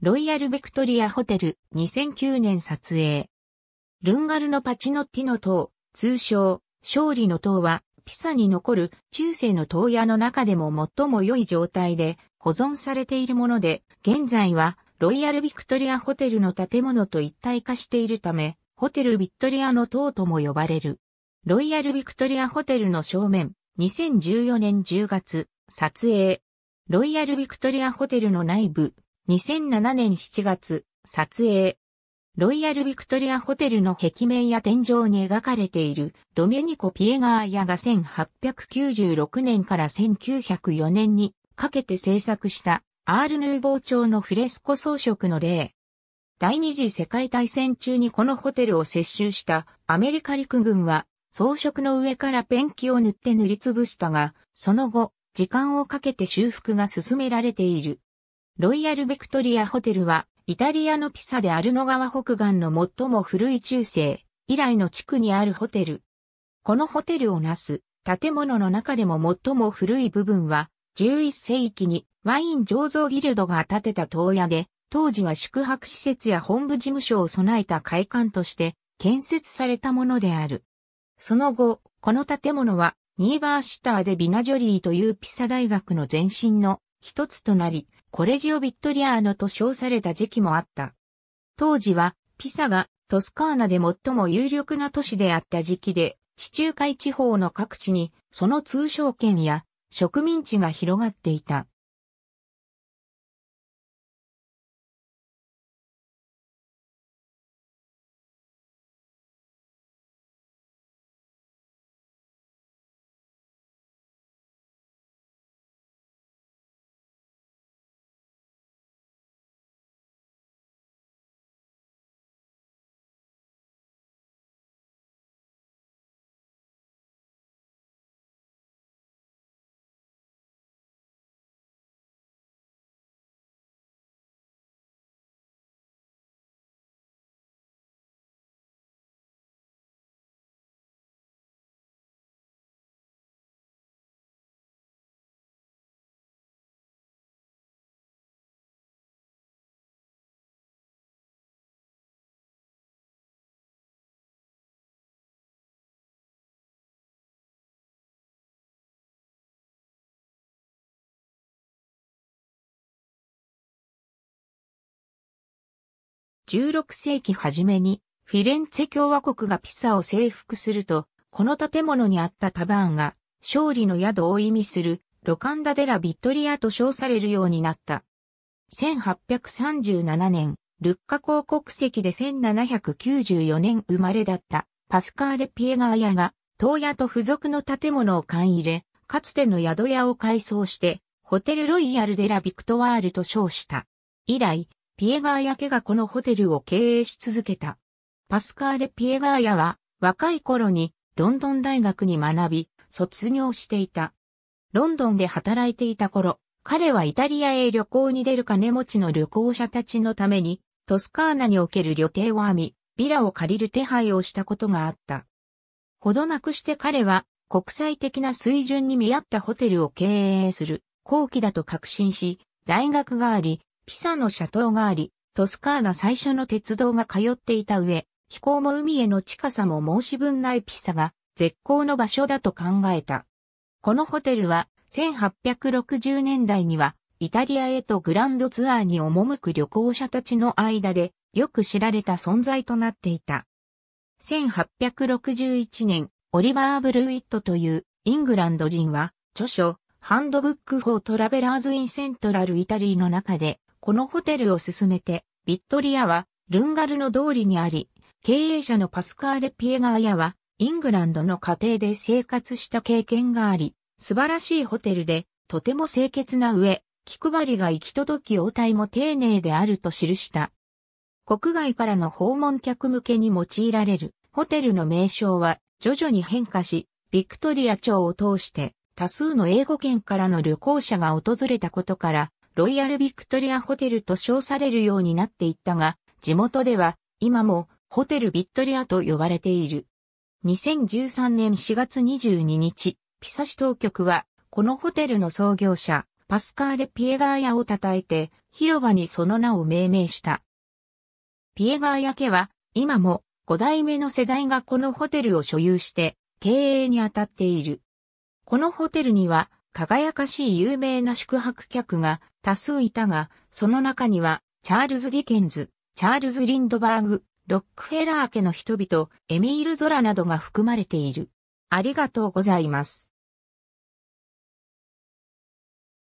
ロイヤルィクトリアホテル2009年撮影。ルンガルのパチノッティの塔、通称、勝利の塔は、ピサに残る中世の塔屋の中でも最も良い状態で保存されているもので、現在はロイヤルビクトリアホテルの建物と一体化しているため、ホテルビクトリアの塔とも呼ばれる。ロイヤルビクトリアホテルの正面、2014年10月、撮影。ロイヤルビクトリアホテルの内部、2007年7月、撮影。ロイヤル・ビクトリア・ホテルの壁面や天井に描かれているドメニコ・ピエガーヤが1896年から1904年にかけて制作したアール・ヌーボー町のフレスコ装飾の例。第二次世界大戦中にこのホテルを接収したアメリカ陸軍は装飾の上からペンキを塗って塗りつぶしたが、その後、時間をかけて修復が進められている。ロイヤルベクトリアホテルは、イタリアのピサでアルノ川北岸の最も古い中世以来の地区にあるホテル。このホテルをなす建物の中でも最も古い部分は、11世紀にワイン醸造ギルドが建てた東屋で、当時は宿泊施設や本部事務所を備えた会館として建設されたものである。その後、この建物はニーバーシターでビナジョリーというピサ大学の前身の一つとなり、コレジオ・ビットリアーノと称された時期もあった。当時は、ピサがトスカーナで最も有力な都市であった時期で、地中海地方の各地にその通商圏や植民地が広がっていた。16世紀初めにフィレンツェ共和国がピサを征服すると、この建物にあったタバーンが勝利の宿を意味するロカンダデラ・ビットリアと称されるようになった。1837年、ルッカ公国籍で1794年生まれだったパスカーレ・ピエガーヤが、東屋と付属の建物を勘入れ、かつての宿屋を改装して、ホテルロイヤル・デラ・ビクトワールと称した。以来、ピエガーヤ家がこのホテルを経営し続けた。パスカーレ・ピエガーヤは若い頃にロンドン大学に学び、卒業していた。ロンドンで働いていた頃、彼はイタリアへ旅行に出る金持ちの旅行者たちのために、トスカーナにおける旅程を編み、ビラを借りる手配をしたことがあった。ほどなくして彼は国際的な水準に見合ったホテルを経営する後期だと確信し、大学があり、ピサの斜塔があり、トスカーナ最初の鉄道が通っていた上、気候も海への近さも申し分ないピサが絶好の場所だと考えた。このホテルは1860年代にはイタリアへとグランドツアーに赴く旅行者たちの間でよく知られた存在となっていた。1861年、オリバー・ブルーイットというイングランド人は著書ハンドブック・フォー・トラベラーズ・イン・セントラル・イタリーの中でこのホテルを進めて、ビットリアは、ルンガルの通りにあり、経営者のパスカーレ・ピエガーヤは、イングランドの家庭で生活した経験があり、素晴らしいホテルで、とても清潔な上、気配りが行き届き応対も丁寧であると記した。国外からの訪問客向けに用いられるホテルの名称は徐々に変化し、ビクトリア町を通して多数の英語圏からの旅行者が訪れたことから、ロイヤルビクトリアホテルと称されるようになっていったが、地元では今もホテルビットリアと呼ばれている。2013年4月22日、ピサ市当局は、このホテルの創業者、パスカーレ・ピエガーヤを称えて、広場にその名を命名した。ピエガーヤ家は、今も5代目の世代がこのホテルを所有して、経営に当たっている。このホテルには、輝かしい有名な宿泊客が多数いたが、その中には、チャールズ・ディケンズ、チャールズ・リンドバーグ、ロックフェラー家の人々、エミール・ゾラなどが含まれている。ありがとうございます。